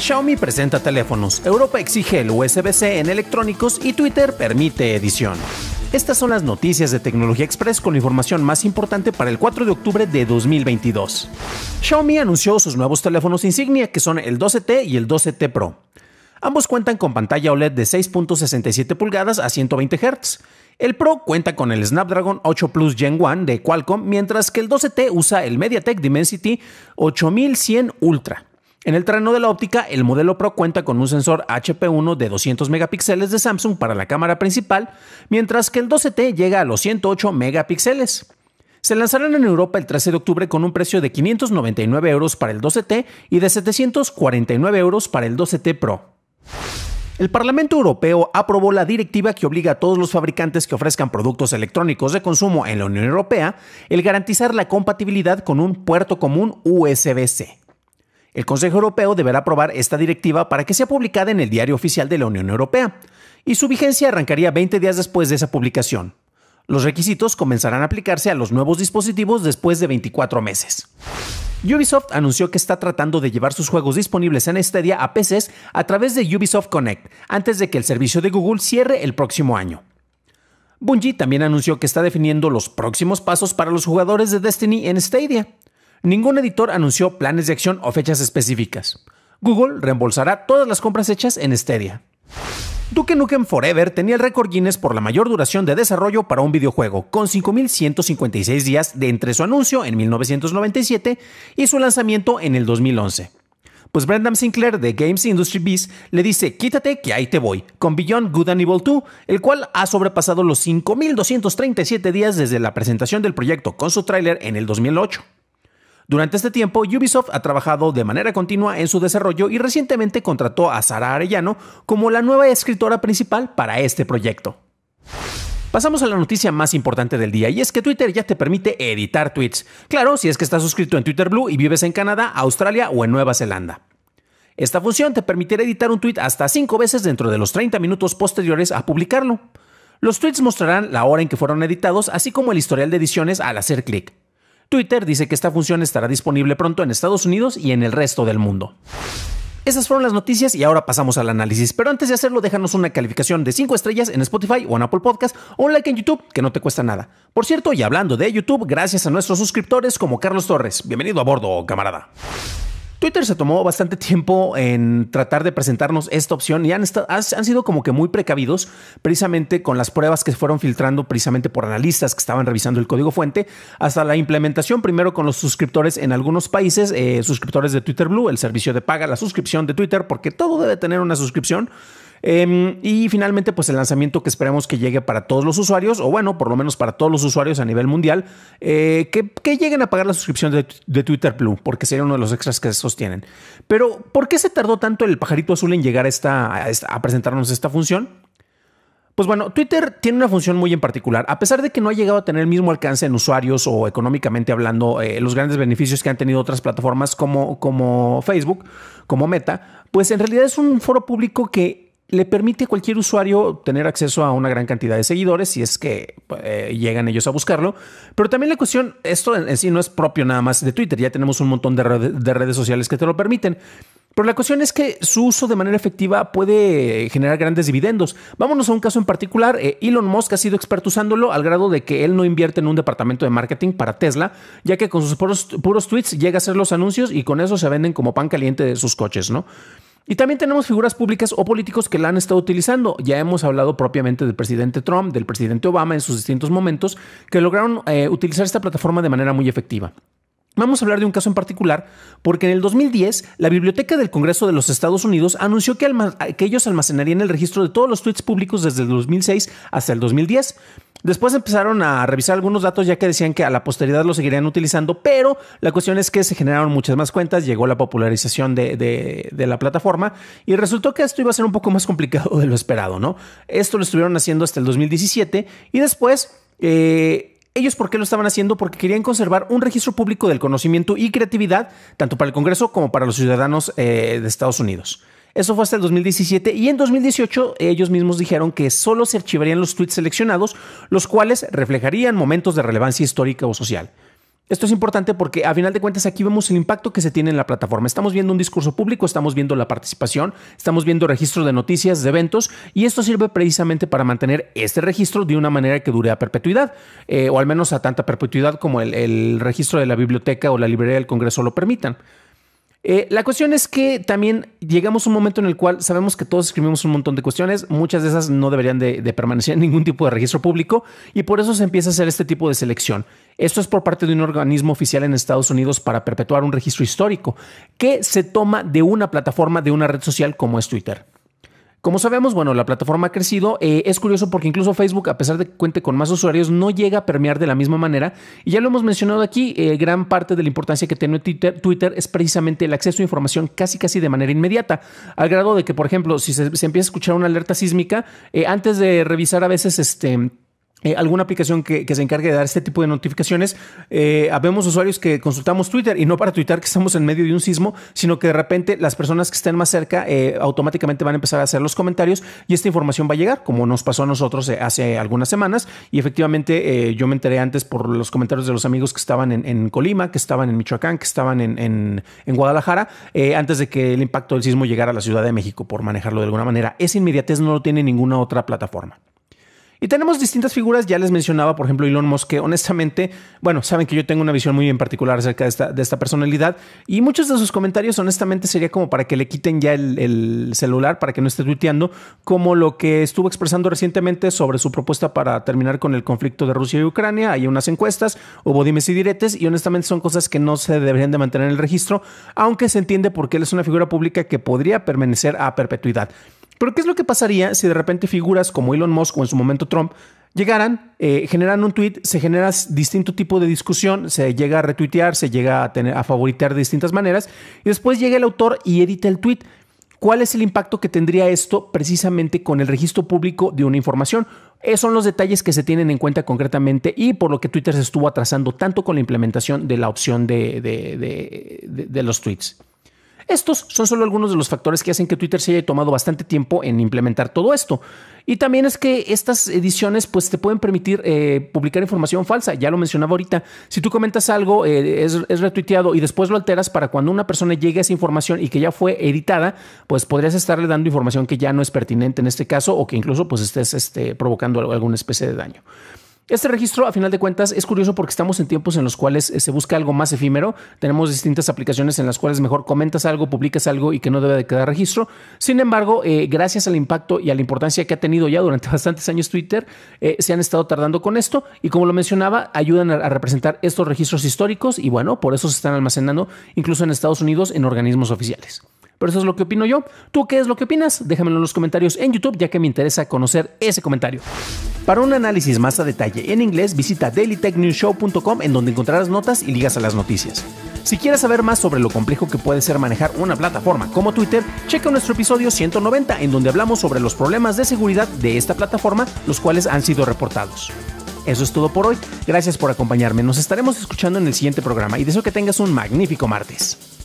Xiaomi presenta teléfonos, Europa exige el USB-C en electrónicos y Twitter permite edición. Estas son las noticias de Tecnología Express con la información más importante para el 4 de octubre de 2022. Xiaomi anunció sus nuevos teléfonos insignia que son el 12T y el 12T Pro. Ambos cuentan con pantalla OLED de 6.67 pulgadas a 120 Hz. El Pro cuenta con el Snapdragon 8 Plus Gen 1 de Qualcomm, mientras que el 12T usa el MediaTek Dimensity 8100 Ultra. En el terreno de la óptica, el modelo Pro cuenta con un sensor HP1 de 200 megapíxeles de Samsung para la cámara principal, mientras que el 12T llega a los 108 megapíxeles. Se lanzarán en Europa el 13 de octubre con un precio de 599 euros para el 12T y de 749 euros para el 12T Pro. El Parlamento Europeo aprobó la directiva que obliga a todos los fabricantes que ofrezcan productos electrónicos de consumo en la Unión Europea el garantizar la compatibilidad con un puerto común USB-C. El Consejo Europeo deberá aprobar esta directiva para que sea publicada en el Diario Oficial de la Unión Europea, y su vigencia arrancaría 20 días después de esa publicación. Los requisitos comenzarán a aplicarse a los nuevos dispositivos después de 24 meses. Ubisoft anunció que está tratando de llevar sus juegos disponibles en Stadia a PCs a través de Ubisoft Connect, antes de que el servicio de Google cierre el próximo año. Bungie también anunció que está definiendo los próximos pasos para los jugadores de Destiny en Stadia. Ningún editor anunció planes de acción o fechas específicas. Google reembolsará todas las compras hechas en Stadia. Duke Nukem Forever tenía el récord Guinness por la mayor duración de desarrollo para un videojuego, con 5.156 días de entre su anuncio en 1997 y su lanzamiento en el 2011. Pues Brendan Sinclair de Games Industry Biz le dice, quítate que ahí te voy, con Beyond Good and Evil 2, el cual ha sobrepasado los 5.237 días desde la presentación del proyecto con su tráiler en el 2008. Durante este tiempo, Ubisoft ha trabajado de manera continua en su desarrollo y recientemente contrató a Sara Arellano como la nueva escritora principal para este proyecto. Pasamos a la noticia más importante del día y es que Twitter ya te permite editar tweets. Claro, si es que estás suscrito en Twitter Blue y vives en Canadá, Australia o en Nueva Zelanda. Esta función te permitirá editar un tweet hasta 5 veces dentro de los 30 minutos posteriores a publicarlo. Los tweets mostrarán la hora en que fueron editados, así como el historial de ediciones al hacer clic. Twitter dice que esta función estará disponible pronto en Estados Unidos y en el resto del mundo. Esas fueron las noticias y ahora pasamos al análisis. Pero antes de hacerlo, déjanos una calificación de 5 estrellas en Spotify o en Apple Podcast o un like en YouTube, que no te cuesta nada. Por cierto, y hablando de YouTube, gracias a nuestros suscriptores como Carlos Torres. Bienvenido a bordo, camarada. Twitter se tomó bastante tiempo en tratar de presentarnos esta opción y han, han, sido como que muy precavidos precisamente con las pruebas que se fueron filtrando precisamente por analistas que estaban revisando el código fuente hasta la implementación primero con los suscriptores en algunos países, eh, suscriptores de Twitter Blue, el servicio de paga, la suscripción de Twitter, porque todo debe tener una suscripción. Em, y finalmente, pues el lanzamiento que esperemos que llegue para todos los usuarios, o bueno, por lo menos para todos los usuarios a nivel mundial, eh, que, lleguen a pagar la suscripción de, Twitter Blue, porque sería uno de los extras que sostienen. Pero, ¿por qué se tardó tanto el pajarito azul en llegar a, esta, a, presentarnos esta función? Pues bueno, Twitter tiene una función muy en particular. A pesar de que no ha llegado a tener el mismo alcance en usuarios o económicamente hablando, eh, los grandes beneficios que han tenido otras plataformas como, como Facebook, como Meta, pues en realidad es un foro público que le permite a cualquier usuario tener acceso a una gran cantidad de seguidores si es que eh, llegan ellos a buscarlo. Pero también la cuestión, esto en, sí no es propio nada más de Twitter, ya tenemos un montón de, redes sociales que te lo permiten. Pero la cuestión es que su uso de manera efectiva puede generar grandes dividendos. Vámonos a un caso en particular. Eh, Elon Musk ha sido experto usándolo al grado de que él no invierte en un departamento de marketing para Tesla, ya que con sus puros, puros tweets llega a hacer los anuncios y con eso se venden como pan caliente de sus coches, ¿no? Y también tenemos figuras públicas o políticos que la han estado utilizando. Ya hemos hablado propiamente del presidente Trump, del presidente Obama en sus distintos momentos, que lograron eh, utilizar esta plataforma de manera muy efectiva. Vamos a hablar de un caso en particular porque en el 2010 la Biblioteca del Congreso de los Estados Unidos anunció que, ellos almacenarían el registro de todos los tweets públicos desde el 2006 hasta el 2010. Después empezaron a revisar algunos datos ya que decían que a la posteridad lo seguirían utilizando, pero la cuestión es que se generaron muchas más cuentas, llegó la popularización de, la plataforma y resultó que esto iba a ser un poco más complicado de lo esperado, ¿no? Esto lo estuvieron haciendo hasta el 2017 y después... Eh, ¿Ellos por qué lo estaban haciendo? Porque querían conservar un registro público del conocimiento y creatividad, tanto para el Congreso como para los ciudadanos eh, de Estados Unidos. Eso fue hasta el 2017 y en 2018 ellos mismos dijeron que solo se archivarían los tweets seleccionados, los cuales reflejarían momentos de relevancia histórica o social. Esto es importante porque a final de cuentas aquí vemos el impacto que se tiene en la plataforma. Estamos viendo un discurso público, estamos viendo la participación, estamos viendo registros de noticias, de eventos y esto sirve precisamente para mantener este registro de una manera que dure a perpetuidad eh, o al menos a tanta perpetuidad como el registro de la biblioteca o la librería del Congreso lo permitan. Eh, la cuestión es que también llegamos a un momento en el cual sabemos que todos escribimos un montón de cuestiones, muchas de esas no deberían de, permanecer en ningún tipo de registro público y por eso se empieza a hacer este tipo de selección. Esto es por parte de un organismo oficial en Estados Unidos para perpetuar un registro histórico que se toma de una plataforma, de una red social como es Twitter. Como sabemos, bueno, la plataforma ha crecido. Eh, es curioso porque incluso Facebook, a pesar de que cuente con más usuarios, no llega a permear de la misma manera. Y ya lo hemos mencionado aquí, eh, gran parte de la importancia que tiene Twitter, es precisamente el acceso a información casi casi de manera inmediata. Al grado de que, por ejemplo, si se, empieza a escuchar una alerta sísmica, eh, antes de revisar a veces este eh, alguna aplicación que, se encargue de dar este tipo de notificaciones. Eh, habemos usuarios que consultamos Twitter y no para tuitar que estamos en medio de un sismo, sino que de repente las personas que estén más cerca eh, automáticamente van a empezar a hacer los comentarios y esta información va a llegar, como nos pasó a nosotros eh, hace algunas semanas. Y efectivamente yo me enteré antes por los comentarios de los amigos que estaban en, Colima, que estaban en Michoacán, que estaban en, en Guadalajara, antes de que el impacto del sismo llegara a la Ciudad de México por manejarlo de alguna manera. Esa inmediatez no lo tiene ninguna otra plataforma. Y tenemos distintas figuras, ya les mencionaba, por ejemplo, Elon Musk, que honestamente, bueno, saben que yo tengo una visión muy en particular acerca de esta, de esta personalidad y muchos de sus comentarios honestamente sería como para que le quiten ya el, celular, para que no esté tuiteando, como lo que estuvo expresando recientemente sobre su propuesta para terminar con el conflicto de Rusia y Ucrania. Hay unas encuestas, hubo dimes y diretes y honestamente son cosas que no se deberían de mantener en el registro, aunque se entiende porque él es una figura pública que podría permanecer a perpetuidad. Pero ¿qué es lo que pasaría si de repente figuras como Elon Musk o en su momento Trump llegaran, eh, generan un tweet, se genera distinto tipo de discusión, se llega a retuitear, se llega a, tener, a favoritear de distintas maneras y después llega el autor y edita el tweet? ¿Cuál es el impacto que tendría esto precisamente con el registro público de una información? Esos son los detalles que se tienen en cuenta concretamente y por lo que Twitter se estuvo atrasando tanto con la implementación de la opción de, de los tweets. Estos son solo algunos de los factores que hacen que Twitter se haya tomado bastante tiempo en implementar todo esto. Y también es que estas ediciones pues te pueden permitir eh, publicar información falsa, ya lo mencionaba ahorita. Si tú comentas algo, eh, es, retuiteado y después lo alteras para cuando una persona llegue a esa información y que ya fue editada, pues podrías estarle dando información que ya no es pertinente en este caso o que incluso pues estés este, provocando alguna especie de daño. Este registro, a final de cuentas, es curioso porque estamos en tiempos en los cuales eh, se busca algo más efímero. Tenemos distintas aplicaciones en las cuales mejor comentas algo, publicas algo y que no debe de quedar registro. Sin embargo, eh, gracias al impacto y a la importancia que ha tenido ya durante bastantes años Twitter, eh, se han estado tardando con esto y como lo mencionaba, ayudan a representar estos registros históricos y bueno, por eso se están almacenando incluso en Estados Unidos en organismos oficiales. Pero eso es lo que opino yo. ¿Tú qué es lo que opinas? Déjamelo en los comentarios en YouTube, ya que me interesa conocer ese comentario. Para un análisis más a detalle en inglés, visita dailytechnewshow.com en donde encontrarás notas y ligas a las noticias. Si quieres saber más sobre lo complejo que puede ser manejar una plataforma como Twitter, checa nuestro episodio 190 en donde hablamos sobre los problemas de seguridad de esta plataforma, los cuales han sido reportados. Eso es todo por hoy, gracias por acompañarme, nos estaremos escuchando en el siguiente programa y deseo que tengas un magnífico martes.